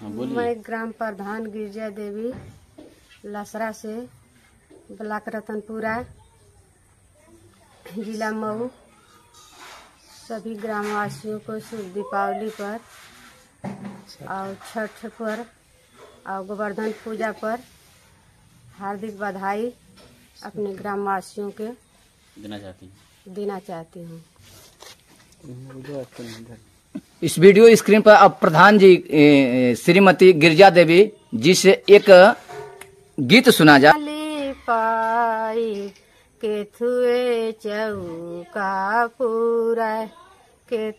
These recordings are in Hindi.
हाँ, मैं ग्राम प्रधान गिरजा देवी लसरा से ब्लाक रतनपुरा जिला मऊ सभी ग्रामवासियों को शुभ दीपावली पर और छठ पर और गोवर्धन पूजा पर हार्दिक बधाई अपने ग्रामवासियों के देना चाहती हूँ देना चाहती हूँ हम्म, इस वीडियो स्क्रीन पर अब प्रधान जी श्रीमती गिरजा देवी जी से एक गीत सुना जा के थुए चौका पूरा के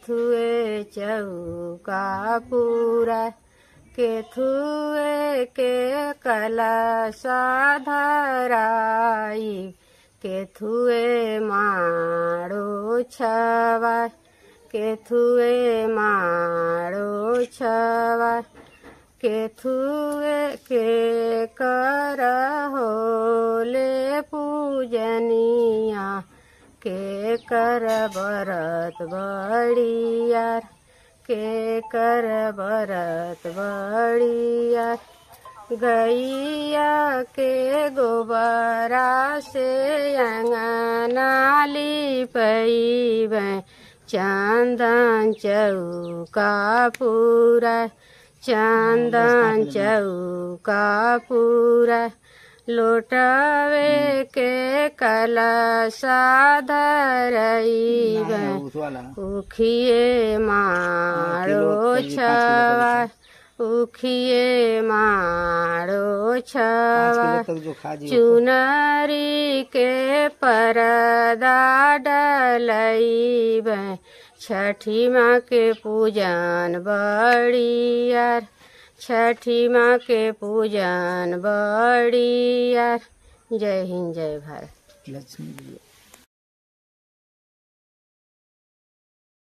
चौका पूरा के के कला साधराई के थुए मारो छवा के थुए मारो छवा थुए के कर होले पूजनिया के कर बरत बड़िया के कर बरत बड़िया गैया के गोबरा से अंगना ली पैबें चंदन चौका पूरा चंदन हाँ, चौका पूरा लोटवे हम्म। के कला साधरई उखिए हाँ, मारो छवा उखिए मारो છવા के કે પરદા छठी माँ के पूजन बड़ी यार छठी माँ के पूजन बड़ी यार जय हिंद जय भारत लक्ष्मी